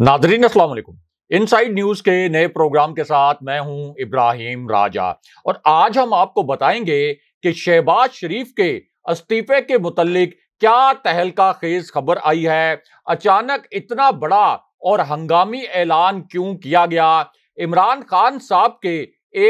Nadreen असलकुम side news के नए प्रोग्राम के साथ मैं हूं इब्राहिम राजा और आज हम आपको बताएंगे कि शहबाज शरीफ के इस्तीफे के मुतलिक क्या तहलका खेज खबर आई है अचानक इतना बड़ा और हंगामी ऐलान क्यों किया गया इमरान खान साहब के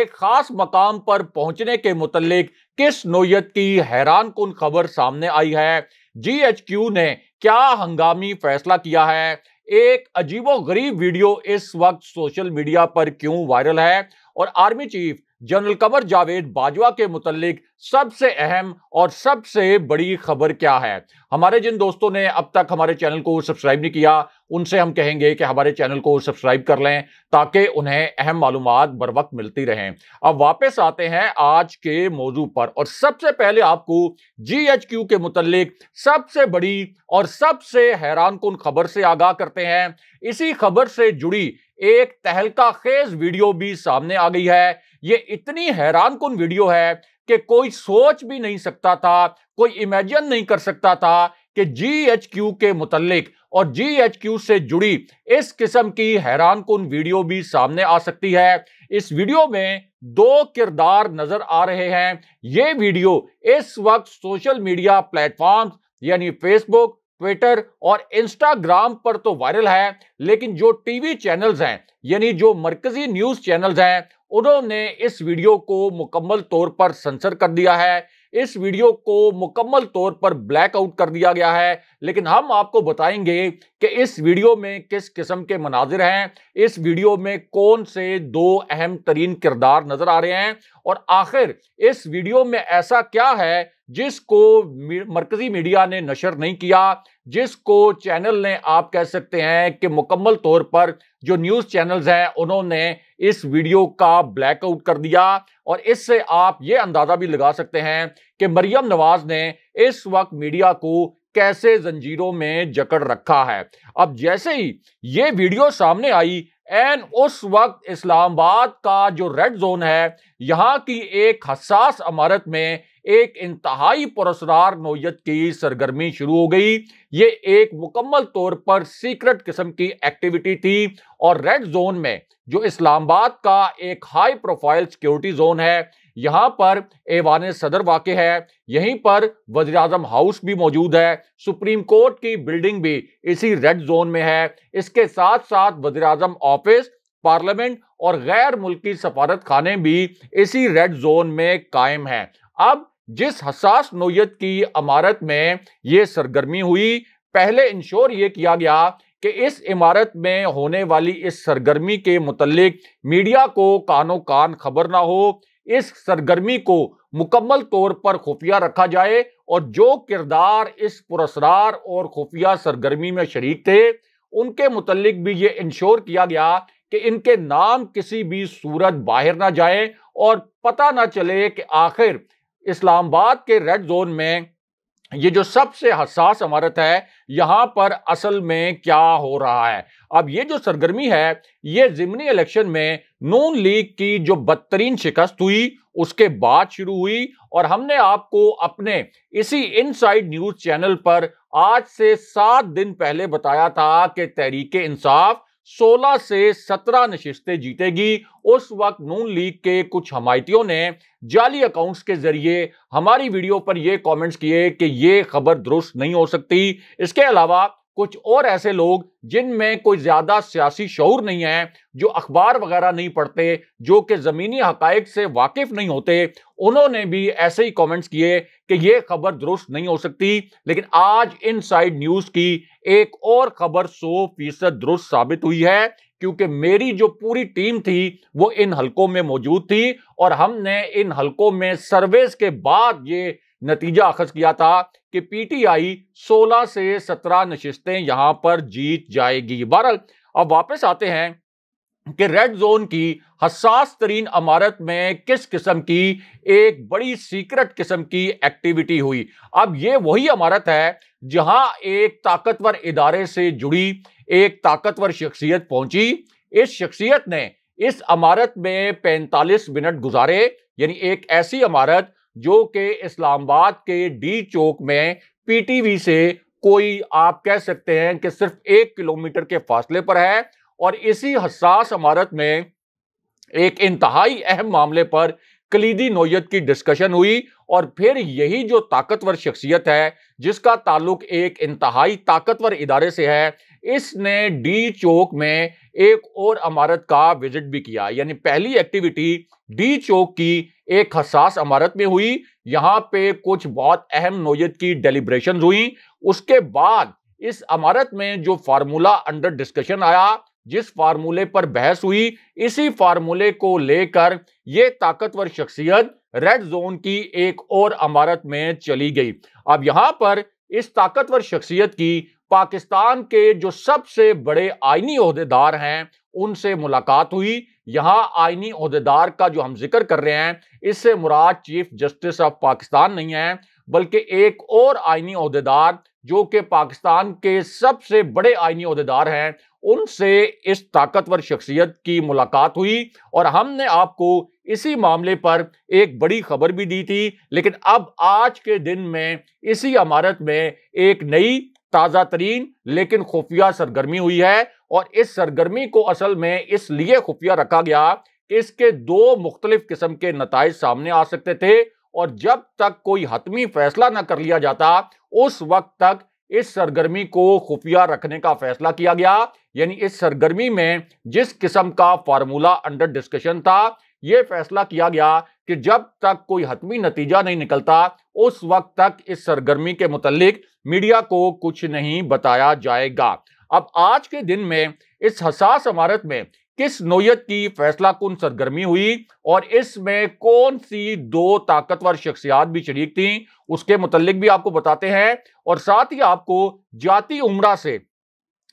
एक खास मकाम पर पहुंचने के मुतलिक किस नोयत की हैरान कन खबर सामने आई है जी एच क्यू ने क्या हंगामी फैसला किया है एक अजीबो गरीब वीडियो इस वक्त सोशल मीडिया पर क्यों वायरल है और army chief general Qamar Javed Bajwa के मुतलिक सबसे अहम और सबसे बड़ी खबर क्या है हमारे जिन दोस्तों ने अब तक हमारे चैनल को सब्सक्राइब नहीं किया उनसे हम कहेंगे कि हमारे चैनल को सब्सक्राइब कर लें ताकि उन्हें अहम मालूम बर वक्त मिलती रहें अब वापस आते हैं आज के मौजू पर और सबसे पहले आपको जी एच क्यू के मुतलिक सबसे बड़ी और सबसे हैरान कन खबर से आगाह करते हैं इसी खबर से जुड़ी एक तहलका खेज वीडियो भी सामने आ गई है ये इतनी हैरान कन वीडियो है कि कोई सोच भी नहीं सकता था कोई इमेजिन नहीं कर सकता था कि जी एच क्यू के मुतलिक और जी एच क्यू से जुड़ी इस किस्म की हैरान कन वीडियो भी सामने आ सकती है इस वीडियो में दो किरदार नजर आ रहे हैं ये वीडियो इस वक्त सोशल मीडिया प्लेटफॉर्म यानी फेसबुक ट्विटर और इंस्टाग्राम पर तो वायरल है लेकिन जो टीवी चैनल्स हैं यानी जो मरकजी न्यूज चैनल्स हैं उन्होंने इस वीडियो को मुकम्मल तौर पर सेंसर कर दिया है इस वीडियो को मुकम्मल तौर पर ब्लैक आउट कर दिया गया है लेकिन हम आपको बताएंगे कि इस वीडियो में किस किस्म के मनाजिर हैं इस वीडियो में कौन से दो अहम तरीन किरदार नजर आ रहे हैं और आखिर इस वीडियो में ऐसा क्या है जिसको मरकजी मीडिया ने नशर नहीं किया जिसको चैनल ने आप कह सकते हैं कि मुकम्मल तौर पर जो न्यूज़ चैनल्स हैं उन्होंने इस वीडियो का ब्लैकआउट कर दिया और इससे आप ये अंदाज़ा भी लगा सकते हैं कि मरियम नवाज़ ने इस वक्त मीडिया को कैसे जंजीरों में जकड़ रखा है अब जैसे ही ये वीडियो सामने आई एन उस वक्त इस्लामाबाद का जो रेड जोन है यहाँ की एक हसास अमारत में एक इंतहाई पुरसरार नोयत की सरगर्मी शुरू हो गई ये एक मुकम्मल तौर पर सीक्रेट किस्म की एक्टिविटी थी और रेड जोन में जो इस्लामाबाद का एक हाई प्रोफाइल सिक्योरिटी जोन है यहाँ पर एवान सदर वाक़ है यहीं पर वजी अजम हाउस भी मौजूद है सुप्रीम कोर्ट की बिल्डिंग भी इसी रेड जोन में है इसके साथ साथ वजी अजम ऑफिस पार्लियामेंट और गैर मुल्की सफारत खाने भी इसी रेड जोन में कायम हैं अब जिस हसास नोयत की इमारत में ये सरगर्मी हुई पहले इंश्योर ये किया गया कि इस इमारत में होने वाली इस सरगर्मी के मुतलिक मीडिया को कानो कान खबर ना हो इस सरगर्मी को मुकम्मल तौर पर खुफिया रखा जाए और जो किरदार इस पुरसरार और खुफिया सरगर्मी में शरीक थे उनके मुतलिक भी ये इंश्योर किया गया कि इनके नाम किसी भी सूरत बाहर ना जाए और पता ना चले कि आखिर इस्लामाबाद के रेड जोन में ये जो सबसे हसास अमारत है यहां पर असल में क्या हो रहा है अब ये जो सरगर्मी है ये जिमनी इलेक्शन में नून लीग की जो बदतरीन शिकस्त हुई उसके बाद शुरू हुई और हमने आपको अपने इसी इनसाइड न्यूज चैनल पर आज से सात दिन पहले बताया था कि तहरीक इंसाफ 16 से 17 नशिस्तें जीतेगी उस वक्त नून लीग के कुछ हमायतियों ने जाली अकाउंट्स के जरिए हमारी वीडियो पर यह कमेंट्स किए कि ये खबर दुरुस्त नहीं हो सकती इसके अलावा कुछ और ऐसे लोग जिनमें कोई ज्यादा सियासी शौर नहीं है जो अखबार वगैरह नहीं पढ़ते जो कि ज़मीनी हकायक से वाकिफ नहीं होते उन्होंने भी ऐसे ही कमेंट्स किए कि ये खबर दुरुस्त नहीं हो सकती लेकिन आज इनसाइड न्यूज़ की एक और खबर सौ फीसद दुरुस्त साबित हुई है क्योंकि मेरी जो पूरी टीम थी वो इन हलकों में मौजूद थी और हमने इन हलकों में सर्वेस के बाद ये नतीजा अखज किया था कि पीटीआई 16 से 17 नशिस्तें यहां पर जीत जाएगी बहरल अब वापस आते हैं कि रेड जोन की हसास तरीन अमारत में किस किस्म की एक बड़ी सीक्रेट किस्म की एक्टिविटी हुई अब ये वही अमारत है जहां एक ताकतवर इदारे से जुड़ी एक ताकतवर शख्सियत पहुंची इस शख्सियत ने इस अमारत में 45 मिनट गुजारे यानी एक ऐसी अमारत जो कि इस्लामाबाद के डी चौक में पीटीवी से कोई आप कह सकते हैं कि सिर्फ एक किलोमीटर के फासले पर है और इसी हसास इमारत में एक इंतहाई अहम मामले पर कलीदी नोयत की डिस्कशन हुई और फिर यही जो ताकतवर शख्सियत है जिसका ताल्लुक एक इंतहाई ताकतवर इदारे से है इसने डी चौक में एक और अमारत का विजिट भी किया यानी पहली एक्टिविटी डी चौक की एक हसास अमारत में हुई यहाँ पे कुछ बहुत अहम नोयत की डेलीब्रेशन हुई उसके बाद इस अमारत में जो फार्मूला अंडर डिस्कशन आया जिस फार्मूले पर बहस हुई इसी फार्मूले को लेकर ये ताकतवर शख्सियत रेड जोन की एक और अमारत में चली गई अब यहां पर इस ताकतवर शख्सियत की पाकिस्तान के जो सबसे बड़े आइनी अहदेदार हैं उनसे मुलाकात हुई यहाँ आइनी अहदेदार का जो हम जिक्र कर रहे हैं इससे मुराद चीफ जस्टिस ऑफ पाकिस्तान नहीं है बल्कि एक और आइनी अहदेदार जो कि पाकिस्तान के सबसे बड़े आइनी अहदेदार हैं उनसे इस ताकतवर शख्सियत की मुलाकात हुई और हमने आपको इसी मामले पर एक बड़ी खबर भी दी थी लेकिन अब आज के दिन में इसी इमारत में एक नई ताज़ा तरीन लेकिन खुफिया सरगर्मी हुई है और इस सरगर्मी को असल में इसलिए खुफिया रखा गया कि इसके दो मुख्तलिफ किस्म के नतज सामने आ सकते थे और जब तक कोई हतमी फैसला न कर लिया जाता उस वक्त तक इस सरगर्मी को खुफिया रखने का फैसला किया गया यानी इस सरगर्मी में जिस किस्म का फार्मूला अंडर डिस्कशन था यह फैसला किया गया कि जब तक कोई हतमी नतीजा नहीं निकलता उस वक्त तक इस सरगर्मी के मुतलिक मीडिया को कुछ नहीं बताया जाएगा अब आज के दिन में इस हसास इमारत में किस नोयत की फैसला कन सरगर्मी हुई और इसमें कौन सी दो ताकतवर शख्सियात भी शरीक थी उसके मुतलिक भी आपको बताते हैं और साथ ही आपको जाति उम्र से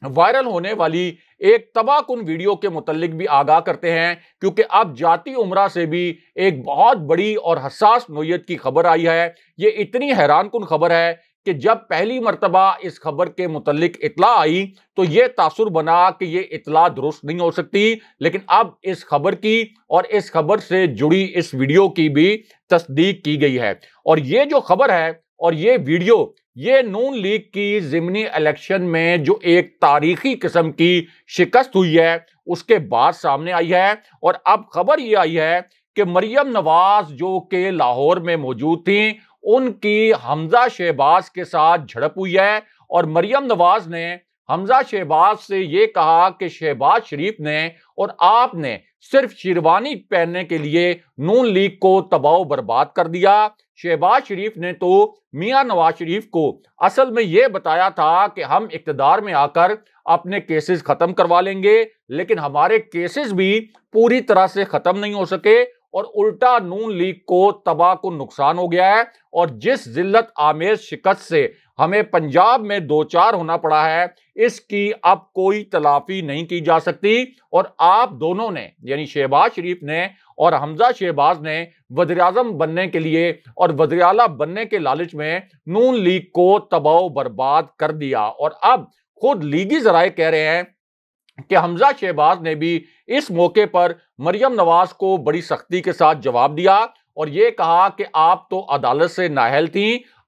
वायरल होने वाली एक तबाहकुन वीडियो के मुतलिक भी आगाह करते हैं क्योंकि अब जाती उम्र से भी एक बहुत बड़ी और हसास नोयत की खबर आई है ये इतनी हैरान कन खबर है कि जब पहली मरतबा इस खबर के मुतलिक इतला आई तो ये तासुर बना कि ये इतला दुरुस्त नहीं हो सकती लेकिन अब इस खबर की और इस खबर से जुड़ी इस वीडियो की भी तस्दीक की गई है और ये जो खबर है और ये वीडियो ये नून लीग की जिमनी इलेक्शन में जो एक तारीखी किस्म की शिकस्त हुई है उसके बाद सामने आई है और अब खबर ये आई है कि मरियम नवाज जो के लाहौर में मौजूद थी उनकी हमजा शहबाज के साथ झड़प हुई है और मरियम नवाज ने हमजा शहबाज से ये कहा कि शहबाज शरीफ ने और आपने सिर्फ शेरवानी पहनने के लिए नून लीग को तबाह बर्बाद कर दिया शहबाज शरीफ ने तो मियां नवाज शरीफ को असल में यह बताया था कि हम इकतदार में आकर अपने केसेस खत्म करवा लेंगे लेकिन हमारे केसेस भी पूरी तरह से खत्म नहीं हो सके और उल्टा नून लीग को तबाह को नुकसान हो गया है और जिस जिल्लत आमेज शिकस्त से हमें पंजाब में दो चार होना पड़ा है इसकी अब कोई तलाफी नहीं की जा सकती और आप दोनों ने यानी शहबाज शरीफ ने और हमजा शहबाज ने वजी बनने के लिए और वजी बनने के लालच में नून लीग को तबाह बर्बाद कर दिया और अब खुद लीगी जराए कह रहे हैं कि हमजा शहबाज ने भी इस मौके पर मरियम नवाज को बड़ी सख्ती के साथ जवाब दिया और ये कहा कि आप तो अदालत से नाहल थी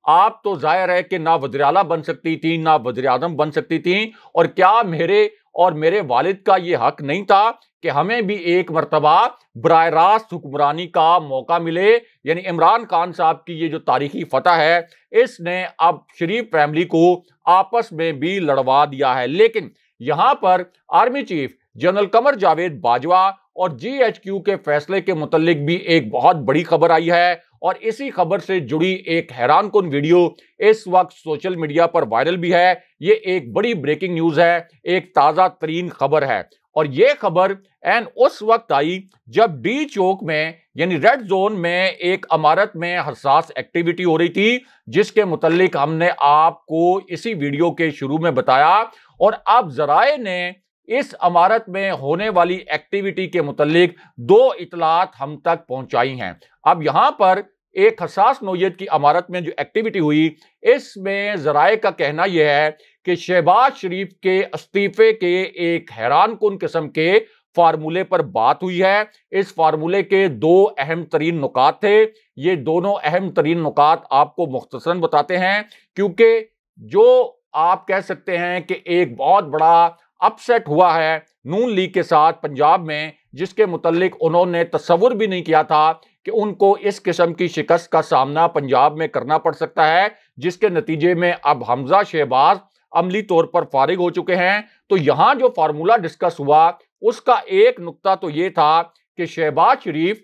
आप तो जाहिर है कि ना वजराला बन सकती थी ना वजर अजम बन सकती थी और क्या मेरे और मेरे वालिद का ये हक नहीं था कि हमें भी एक मरतबा बर रास्त हुक्मरानी का मौका मिले यानी इमरान खान साहब की ये जो तारीखी फतह है इसने अब शरीफ फैमिली को आपस में भी लड़वा दिया है लेकिन यहां पर army chief general Qamar Javed Bajwa और जीएचक्यू के फैसले के मुतलिक भी एक बहुत बड़ी खबर आई है और इसी खबर से जुड़ी एक हैरान कन वीडियो इस वक्त सोशल मीडिया पर वायरल भी है ये एक बड़ी ब्रेकिंग न्यूज है एक ताज़ा तरीन खबर है और ये खबर एन उस वक्त आई जब डी चौक में यानी रेड जोन में एक अमारत में हसास एक्टिविटी हो रही थी जिसके मुतलिक हमने आपको इसी वीडियो के शुरू में बताया और अब जराए ने इस अमारत में होने वाली एक्टिविटी के मुतलिक दो इतलात हम तक पहुंचाई हैं अब यहां पर एक हसास नोयत की अमारत में जो एक्टिविटी हुई इसमें जराए का कहना यह है कि शहबाज शरीफ के इस्तीफे के एक हैरान कन किस्म के फार्मूले पर बात हुई है इस फार्मूले के दो अहम तरीन नुकात थे ये दोनों अहम तरीन नुकात आपको मुख्तसरन बताते हैं क्योंकि जो आप कह सकते हैं कि एक बहुत बड़ा अपसेट हुआ है नून लीग के साथ पंजाब में जिसके मुतलक उन्होंने तस्वुर भी नहीं किया था कि उनको इस किस्म की शिकस्त का सामना पंजाब में करना पड़ सकता है जिसके नतीजे में अब हमजा शहबाज अमली तौर पर फारिग हो चुके हैं तो यहाँ जो फार्मूला डिस्कस हुआ उसका एक नुकता तो ये था कि शहबाज शरीफ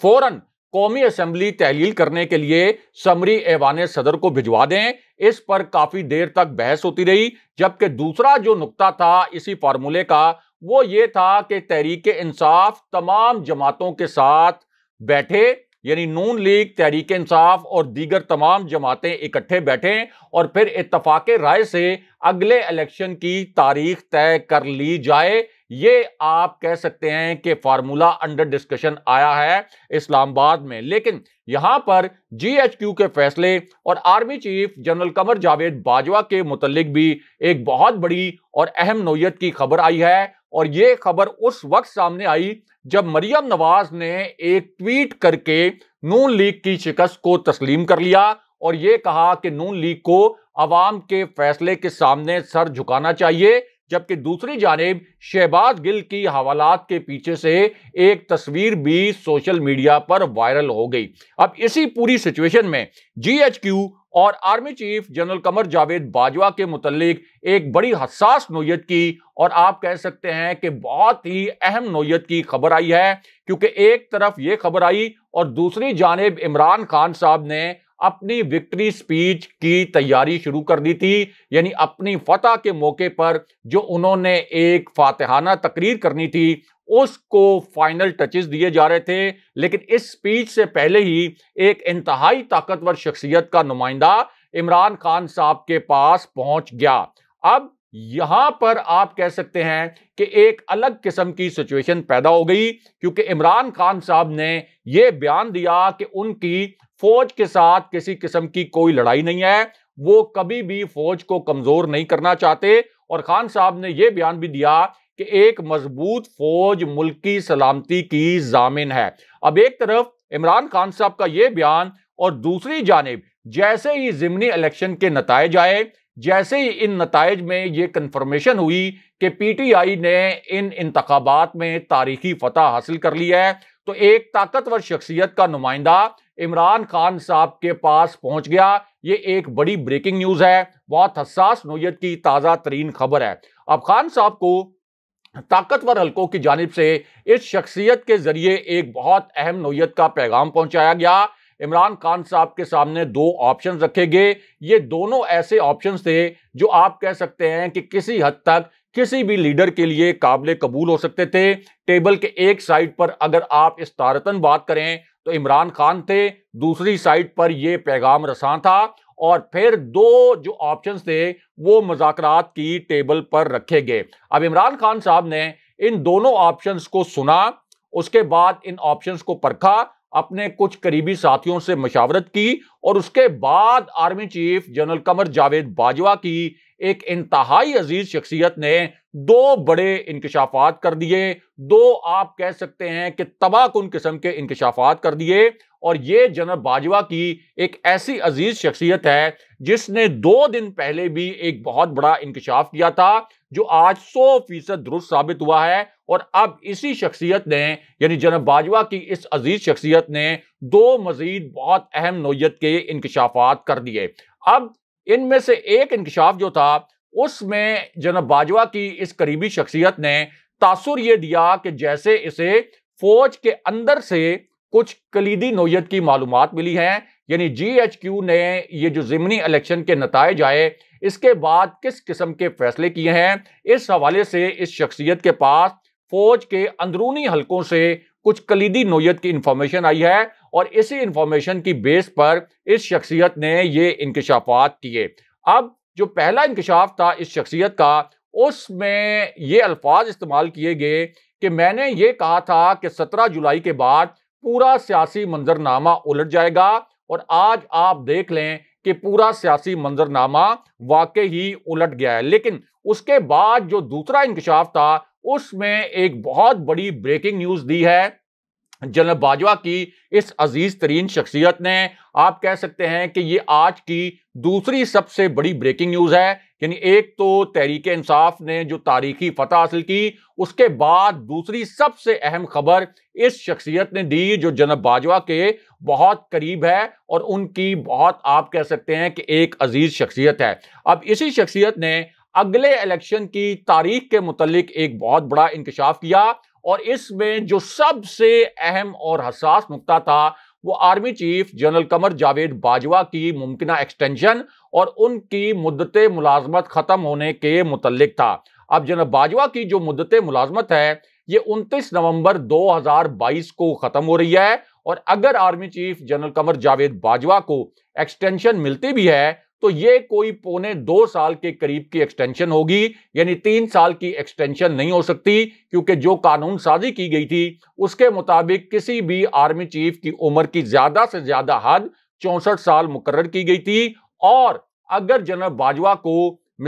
फौरन कौमी असम्बली तहलील करने के लिए समरी ऐवान सदर को भिजवा दें इस पर काफी देर तक बहस होती रही जबकि दूसरा जो नुकता था इसी फार्मूले का वो ये था कि तहरीक इंसाफ तमाम जमातों के साथ बैठे यानी नून लीग तहरीक इंसाफ और दीगर तमाम जमातें इकट्ठे बैठें और फिर इतफाक राय से अगले इलेक्शन की तारीख तय कर ली जाए ये आप कह सकते हैं कि फार्मूला अंडर डिस्कशन आया है इस्लामाबाद में लेकिन यहां पर जीएचक्यू के फैसले और army chief general Qamar Javed Bajwa के मुतलिक भी एक बहुत बड़ी और अहम नोयत की खबर आई है और ये खबर उस वक्त सामने आई जब मरियम नवाज ने एक ट्वीट करके नून लीग की शिकस्त को तस्लीम कर लिया और ये कहा कि नून लीग को अवाम के फैसले के सामने सर झुकाना चाहिए जबकि दूसरी जानब शहबाज गिल की हवालात के पीछे से एक तस्वीर भी सोशल मीडिया पर वायरल हो गई अब इसी पूरी सिचुएशन में जीएचक्यू और army chief general Qamar Javed Bajwa के मुतलिक एक बड़ी हसास नोयत की और आप कह सकते हैं कि बहुत ही अहम नोयत की खबर आई है क्योंकि एक तरफ ये खबर आई और दूसरी जानब इमरान खान साहब ने अपनी विक्ट्री स्पीच की तैयारी शुरू कर दी थी यानी अपनी फतह के मौके पर जो उन्होंने एक फातहाना तकरीर करनी थी उसको फाइनल टचेस दिए जा रहे थे लेकिन इस स्पीच से पहले ही एक इंतहाई ताकतवर शख्सियत का नुमाइंदा इमरान खान साहब के पास पहुंच गया अब यहां पर आप कह सकते हैं कि एक अलग किस्म की सिचुएशन पैदा हो गई क्योंकि इमरान खान साहब ने यह बयान दिया कि उनकी फौज के साथ किसी किस्म की कोई लड़ाई नहीं है वो कभी भी फौज को कमजोर नहीं करना चाहते और खान साहब ने यह बयान भी दिया कि एक मजबूत फौज मुल्क की सलामती की जामिन है अब एक तरफ इमरान खान साहब का यह बयान और दूसरी जानब जैसे ही जिमनी इलेक्शन के नतज आए जैसे ही इन नतज में ये कन्फर्मेशन हुई कि पीटीआई ने इन इंतबात में तारीखी फतह हासिल कर ली है तो एक ताकतवर शख्सियत का नुमाइंदा इमरान खान साहब के पास पहुंच गया ये एक बड़ी ब्रेकिंग न्यूज है बहुत हसास नोयत की ताज़ा तरीन खबर है अब खान साहब को ताकतवर हलकों की जानब से इस शख्सियत के जरिए एक बहुत अहम नोयत का पैगाम पहुंचाया गया इमरान खान साहब के सामने दो ऑप्शन रखे गए ये दोनों ऐसे ऑप्शन थे जो आप कह सकते हैं कि किसी हद तक किसी भी लीडर के लिए काबिल कबूल हो सकते थे टेबल के एक साइड पर अगर आप इस तारतन बात करें तो इमरान खान थे दूसरी साइड पर यह पैगाम रसा था और फिर दो जो ऑप्शंस थे वो मजाकरात की टेबल पर रखे गए अब इमरान खान साहब ने इन दोनों ऑप्शंस को सुना उसके बाद इन ऑप्शंस को परखा अपने कुछ करीबी साथियों से मशावरत की और उसके बाद army chief general Qamar Javed Bajwa की एक इंतहाई अजीज शख्सियत ने दो बड़े इंकशाफात कर दिए दो आप कह सकते हैं कि तबाह उन किस्म के इंकशाफात कर दिए और ये जनरल बाजवा की एक ऐसी अजीज शख्सियत है जिसने दो दिन पहले भी एक बहुत बड़ा इंकशाफ किया था जो आज सौ फीसद दुरुस्त साबित हुआ है और अब इसी शख्सियत ने यानी जनरल बाजवा की इस अजीज शख्सियत ने दो मजीद बहुत अहम नोयत के इंकशाफात कर दिए अब इनमें से एक इंकशाफ जो था उसमें जनाब बाजवा की इस करीबी शख्सियत ने तासुर ये दिया कि जैसे इसे फौज के अंदर से कुछ कलीदी नोयत की मालूम मिली हैं यानी जी एच क्यू ने ये जो जिमनी इलेक्शन के नतज आए इसके बाद किस किस्म के फैसले किए हैं इस हवाले से इस शख्सियत के पास फौज के अंदरूनी हलकों से कुछ कलीदी नोयत की इंफॉर्मेशन आई है और इसी इंफॉर्मेशन की बेस पर इस शख्सियत ने ये इंकशाफात किए अब जो पहला इंकशाफ था इस शख्सियत का उसमें ये अल्फाज इस्तेमाल किए गए कि मैंने ये कहा था कि सत्रह जुलाई के बाद पूरा सियासी मंजरनामा उलट जाएगा और आज आप देख लें कि पूरा सियासी मंजरनामा वाकई ही उलट गया है लेकिन उसके बाद जो दूसरा इंकशाफ था उसमें एक बहुत बड़ी ब्रेकिंग न्यूज दी है जनरल बाजवा की इस अजीज तरीन शख्सियत ने आप कह सकते हैं कि ये आज की दूसरी सबसे बड़ी ब्रेकिंग न्यूज़ है यानी एक तो तहरीक इंसाफ ने जो तारीखी फतह हासिल की उसके बाद दूसरी सबसे अहम खबर इस शख्सियत ने दी जो जनब बाजवा के बहुत करीब है और उनकी बहुत आप कह सकते हैं कि एक अजीज शख्सियत है अब इसी शख्सियत ने अगले इलेक्शन की तारीख के मुतलिक एक बहुत बड़ा इंकशाफ किया और इसमें जो सबसे अहम और हसास नुकता था वो army chief general Qamar Javed Bajwa की मुमकिन एक्सटेंशन और उनकी मुद्दत मुलाजमत खत्म होने के मुतल था अब जनरल बाजवा की जो मुद्दत मुलाजमत है ये 29 नवंबर 2022 को खत्म हो रही है और अगर army chief general Qamar Javed Bajwa को एक्सटेंशन मिलती भी है तो ये कोई पौने दो साल के करीब की एक्सटेंशन होगी यानी तीन साल की एक्सटेंशन नहीं हो सकती क्योंकि जो कानून साजी की गई थी उसके मुताबिक किसी भी आर्मी चीफ की उम्र की ज्यादा से ज्यादा हद चौंसठ साल मुकर की गई थी और अगर जनरल बाजवा को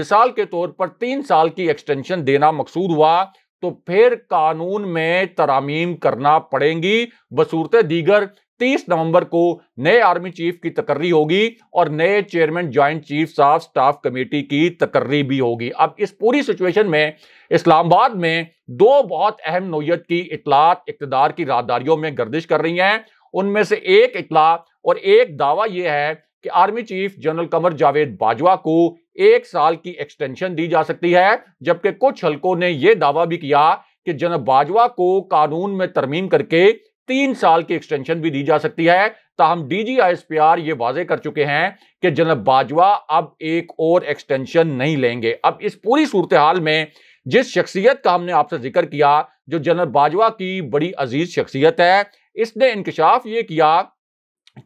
मिसाल के तौर पर तीन साल की एक्सटेंशन देना मकसूद हुआ तो फिर कानून में तरामीम करना पड़ेगी बसूरत दीगर तीस नवंबर को नए आर्मी चीफ की तकर्री होगी और नए chairman joint chief of staff committee की तकर्री भी होगी अब इस पूरी सिचुएशन में इस्लामाबाद में दो बहुत अहम नोयत की इतलात इकतदार की राहदारियों में गर्दिश कर रही हैं उनमें से एक इतला और एक दावा यह है कि army chief general Qamar Javed Bajwa को एक साल की एक्सटेंशन दी जा सकती है जबकि कुछ हलकों ने यह दावा भी किया कि जनरल बाजवा को कानून में तरमीम करके तीन साल की एक्सटेंशन भी दी जा सकती है ताहम पी आर ये वाजे कर चुके हैं कि जनरल बाजवा अब एक और एक्सटेंशन नहीं लेंगे अब इस पूरी सूरत हाल में जिस शख्सियत का हमने आपसे जिक्र किया जो जनरल बाजवा की बड़ी अजीज शख्सियत है इसने इंकशाफ ये किया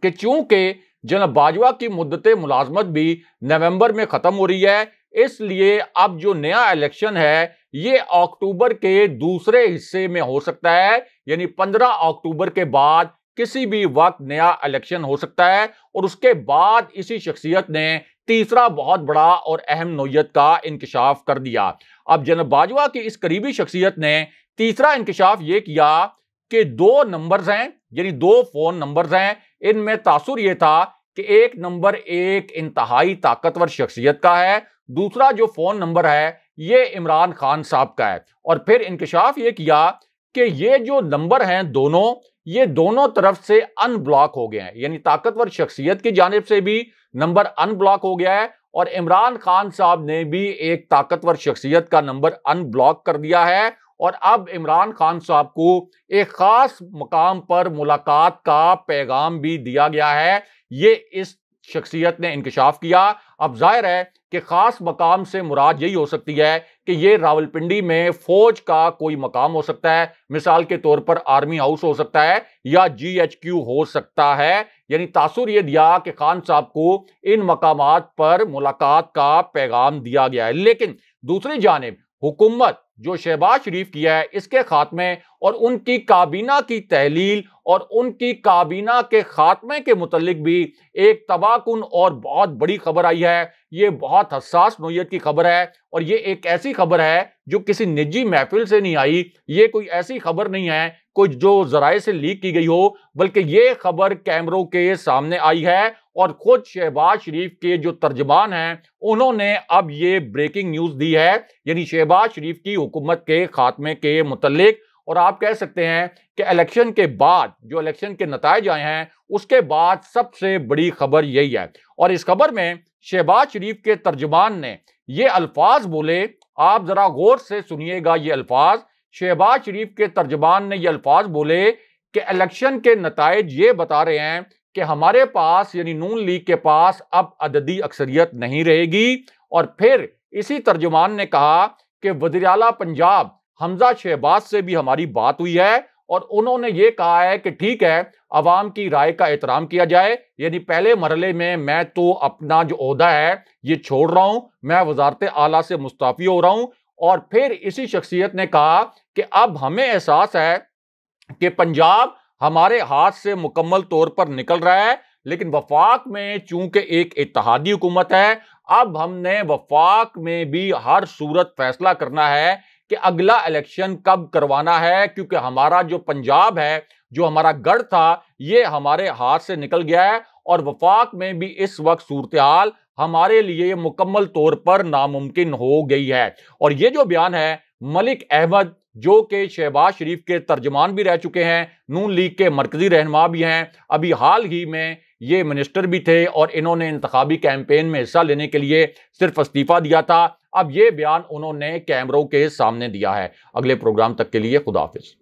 कि चूंकि जनरल बाजवा की मुद्दत मुलाजमत भी नवंबर में ख़त्म हो रही है इसलिए अब जो नया इलेक्शन है ये अक्टूबर के दूसरे हिस्से में हो सकता है यानी 15 अक्टूबर के बाद किसी भी वक्त नया इलेक्शन हो सकता है और उसके बाद इसी शख्सियत ने तीसरा बहुत बड़ा और अहम नोयत का इंकशाफ कर दिया अब जनब बाजवा की इस करीबी शख्सियत ने तीसरा इंकशाफ ये किया कि दो नंबर्स हैं यानी दो फोन नंबर्स हैं इनमें तासुर यह था कि एक नंबर एक इंतहाई ताकतवर शख्सियत का है दूसरा जो फोन नंबर है ये इमरान खान साहब का है और फिर इंकशाफ ये किया कि ये जो नंबर हैं दोनों ये दोनों तरफ से अनब्लॉक हो गए हैं यानी ताकतवर शख्सियत की जानब से भी नंबर अनब्लॉक हो गया है और इमरान खान साहब ने भी एक ताकतवर शख्सियत का नंबर अनब्लॉक कर दिया है और अब इमरान खान साहब को एक खास मकाम पर मुलाकात का पैगाम भी दिया गया है ये इस शख्सियत ने इंकशाफ किया अब जाहिर है कि खास मकाम से मुराद यही हो सकती है कि ये रावलपिंडी में फौज का कोई मकाम हो सकता है मिसाल के तौर पर आर्मी हाउस हो सकता है या जी एच क्यू हो सकता है यानी तासुर ये दिया कि खान साहब को इन मकाम पर मुलाकात का पैगाम दिया गया है लेकिन दूसरी जानब हुकूमत जो शहबाज शरीफ किया है इसके खात्मे और उनकी काबीना की तहलील और उनकी काबीना के खात्मे के मुतलिक भी एक तबाहकुन और बहुत बड़ी खबर आई है ये बहुत हसास नोयत की खबर है और ये एक ऐसी खबर है जो किसी निजी महफिल से नहीं आई ये कोई ऐसी खबर नहीं है कोई जो जराए से लीक की गई हो बल्कि ये खबर कैमरों के सामने आई है और खुद शहबाज शरीफ के जो तर्जमान हैं उन्होंने अब ये ब्रेकिंग न्यूज़ दी है यानी शहबाज शरीफ की हुकूमत के खात्मे के मुतलक और आप कह सकते हैं कि इलेक्शन के बाद जो इलेक्शन के नतज आए हैं उसके बाद सबसे बड़ी खबर यही है और इस खबर में शहबाज शरीफ के तर्जमान ने ये अल्फाज बोले आप ज़रा गौर से सुनिएगा ये अल्फाज शहबाज शरीफ के तर्जमान ने ये अल्फाज बोले कि इलेक्शन के नतज ये बता रहे हैं कि हमारे पास यानी नून लीग के पास अब अददी अक्सरियत नहीं रहेगी और फिर इसी तर्जुमान ने कहा कि वजी पंजाब हमजा शहबाज से भी हमारी बात हुई है और उन्होंने ये कहा है कि ठीक है अवाम की राय का एहतराम किया जाए यानी पहले मरले में मैं तो अपना जो अहदा है ये छोड़ रहा हूँ मैं वजारत आला से मुस्ताफ़ी हो रहा हूँ और फिर इसी शख्सियत ने कहा कि अब हमें एहसास है कि पंजाब हमारे हाथ से मुकम्मल तौर पर निकल रहा है लेकिन वफाक में चूंकि एक इतिहादी हुकूमत है अब हमने वफाक में भी हर सूरत फैसला करना है कि अगला इलेक्शन कब करवाना है क्योंकि हमारा जो पंजाब है जो हमारा गढ़ था ये हमारे हाथ से निकल गया है और वफाक में भी इस वक्त सूरत हाल हमारे लिए मुकम्मल तौर पर नामुमकिन हो गई है और ये जो बयान है मलिक अहमद जो कि शहबाज शरीफ के तर्जमान भी रह चुके हैं नून लीग के मरकजी रहनमा भी हैं अभी हाल ही में ये मिनिस्टर भी थे और इन्होंने इंतबी कैंपेन में हिस्सा लेने के लिए सिर्फ इस्तीफ़ा दिया था अब ये बयान उन्होंने कैमरों के सामने दिया है अगले प्रोग्राम तक के लिए खुदाफिज